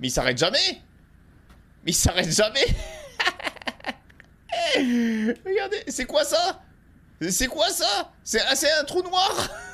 Mais il s'arrête jamais Mais il s'arrête jamais Regardez, c'est quoi ça C'est quoi ça ah, C'est un trou noir